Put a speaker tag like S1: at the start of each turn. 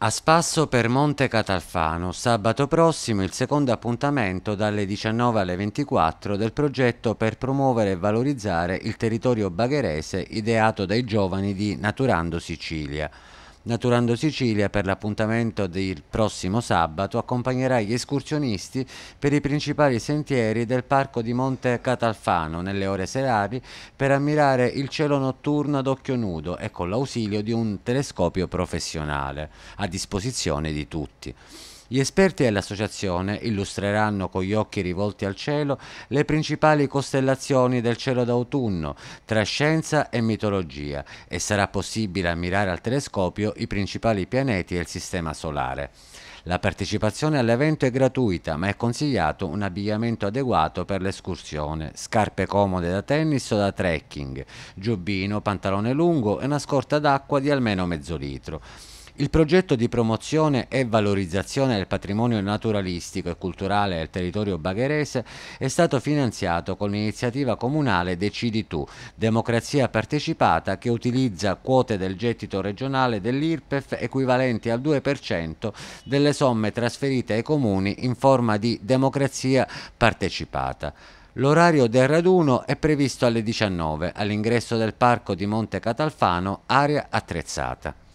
S1: A spasso per Monte Catalfano, sabato prossimo il secondo appuntamento dalle 19 alle 24 del progetto per promuovere e valorizzare il territorio bagherese ideato dai giovani di Naturando Sicilia. Naturando Sicilia per l'appuntamento del prossimo sabato accompagnerà gli escursionisti per i principali sentieri del parco di Monte Catalfano nelle ore serali per ammirare il cielo notturno ad occhio nudo e con l'ausilio di un telescopio professionale a disposizione di tutti. Gli esperti dell'associazione illustreranno con gli occhi rivolti al cielo le principali costellazioni del cielo d'autunno tra scienza e mitologia e sarà possibile ammirare al telescopio i principali pianeti del sistema solare. La partecipazione all'evento è gratuita, ma è consigliato un abbigliamento adeguato per l'escursione, scarpe comode da tennis o da trekking, giubbino, pantalone lungo e una scorta d'acqua di almeno mezzo litro. Il progetto di promozione e valorizzazione del patrimonio naturalistico e culturale del territorio bagherese è stato finanziato con l'iniziativa comunale Decidi tu, democrazia partecipata che utilizza quote del gettito regionale dell'IRPEF equivalenti al 2% delle somme trasferite ai comuni in forma di democrazia partecipata. L'orario del raduno è previsto alle 19 all'ingresso del parco di Monte Catalfano, area attrezzata.